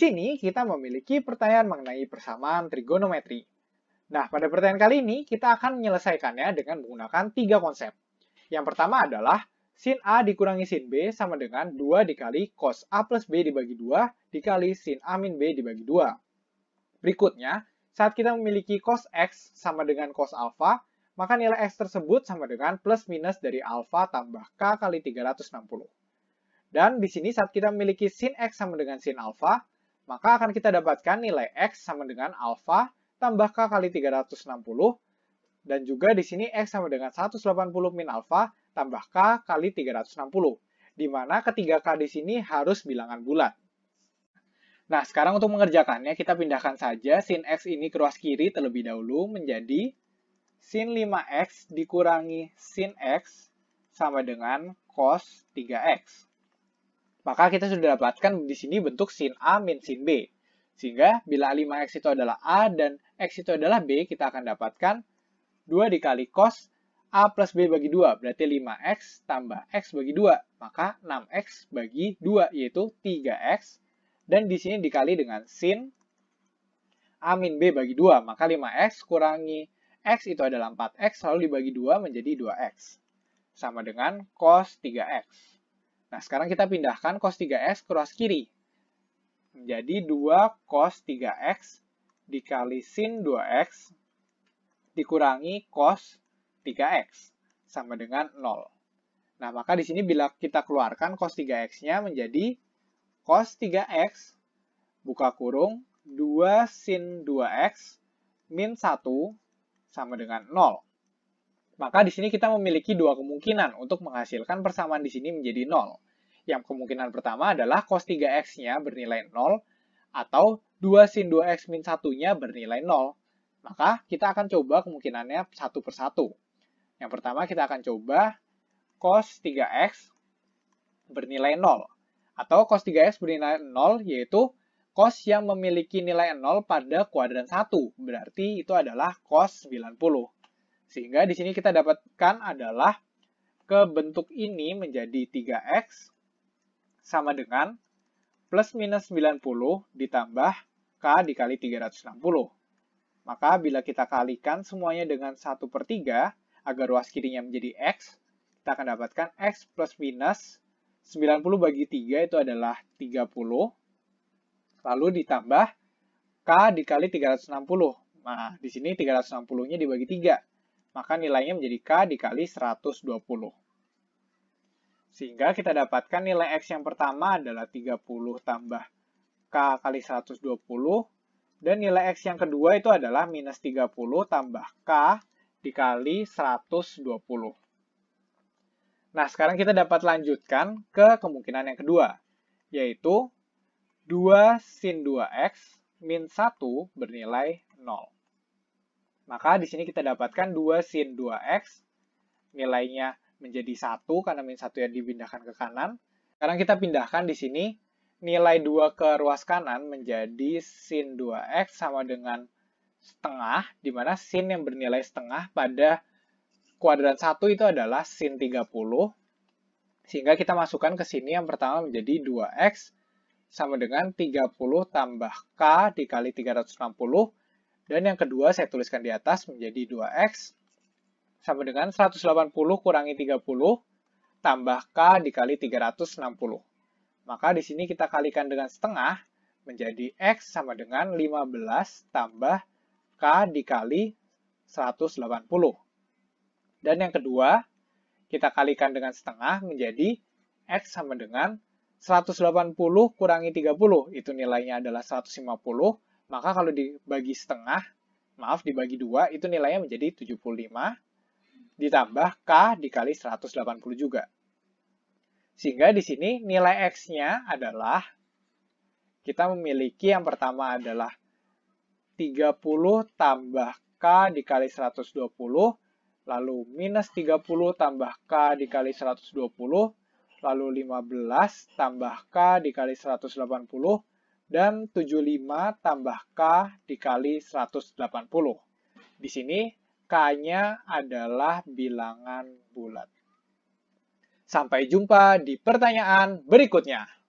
Sini kita memiliki pertanyaan mengenai persamaan trigonometri. Nah, pada pertanyaan kali ini kita akan menyelesaikannya dengan menggunakan tiga konsep. Yang pertama adalah sin A dikurangi sin B sama dengan 2 dikali cos A plus B dibagi 2 dikali sin A min B dibagi 2. Berikutnya, saat kita memiliki cos X sama dengan cos alpha, maka nilai X tersebut sama dengan plus minus dari alpha tambah K kali 360. Dan di sini saat kita memiliki sin X sama dengan sin alpha, maka akan kita dapatkan nilai X sama dengan alfa tambah K kali 360, dan juga di sini X sama dengan 180 min alfa tambah K kali 360, di mana ketiga K di sini harus bilangan bulat. Nah, sekarang untuk mengerjakannya, kita pindahkan saja sin X ini ke ruas kiri terlebih dahulu menjadi sin 5X dikurangi sin X sama dengan cos 3X. Maka kita sudah dapatkan di sini bentuk sin A min sin B. Sehingga bila 5x itu adalah A dan x itu adalah B, kita akan dapatkan 2 dikali cos A plus B bagi 2, berarti 5x tambah x bagi 2. Maka 6x bagi 2, yaitu 3x. Dan di sini dikali dengan sin A min B bagi 2. Maka 5x kurangi x itu adalah 4x, lalu dibagi 2 menjadi 2x. Sama dengan cos 3x. Nah, sekarang kita pindahkan cos 3x ke ruas kiri. Menjadi 2 cos 3x dikali sin 2x dikurangi cos 3x sama dengan 0. Nah, maka di sini bila kita keluarkan cos 3x-nya menjadi cos 3x buka kurung 2 sin 2x min 1 sama dengan 0. Maka di sini kita memiliki dua kemungkinan untuk menghasilkan persamaan di sini menjadi 0. Yang kemungkinan pertama adalah cos 3x-nya bernilai 0 atau 2 sin 2x min 1-nya bernilai 0. Maka kita akan coba kemungkinannya satu persatu. Yang pertama kita akan coba cos 3x bernilai 0. Atau cos 3x bernilai 0 yaitu cos yang memiliki nilai 0 pada kuadran 1. Berarti itu adalah cos 90. Sehingga di sini kita dapatkan adalah ke bentuk ini menjadi 3x sama dengan plus minus 90 ditambah k dikali 360. Maka bila kita kalikan semuanya dengan 1 per 3 agar ruas kirinya menjadi x, kita akan dapatkan x plus minus 90 bagi 3 itu adalah 30. Lalu ditambah K dikali 360. Nah, di sini 360-nya dibagi 3 maka nilainya menjadi K dikali 120. Sehingga kita dapatkan nilai X yang pertama adalah 30 tambah K kali 120, dan nilai X yang kedua itu adalah minus 30 tambah K dikali 120. Nah, sekarang kita dapat lanjutkan ke kemungkinan yang kedua, yaitu 2 sin 2x min 1 bernilai 0. Maka di sini kita dapatkan 2 sin 2x, nilainya menjadi 1 karena min 1 yang dipindahkan ke kanan. Sekarang kita pindahkan di sini nilai 2 ke ruas kanan menjadi sin 2x sama dengan setengah, di mana sin yang bernilai setengah pada kuadran 1 itu adalah sin 30. Sehingga kita masukkan ke sini yang pertama menjadi 2x sama dengan 30 tambah k dikali 360 dan yang kedua saya tuliskan di atas menjadi 2X sama dengan 180 kurangi 30 tambah K dikali 360. Maka di sini kita kalikan dengan setengah menjadi X sama dengan 15 tambah K dikali 180. Dan yang kedua, kita kalikan dengan setengah menjadi X sama dengan 180 kurangi 30, itu nilainya adalah 150, maka kalau dibagi setengah, maaf dibagi dua, itu nilainya menjadi 75 ditambah K dikali 180 juga. Sehingga di sini nilai X-nya adalah, kita memiliki yang pertama adalah 30 tambah K dikali 120, lalu minus 30 tambah K dikali 120, lalu 15 tambah K dikali 180, dan 75 tambah K dikali 180. Di sini K-nya adalah bilangan bulat. Sampai jumpa di pertanyaan berikutnya.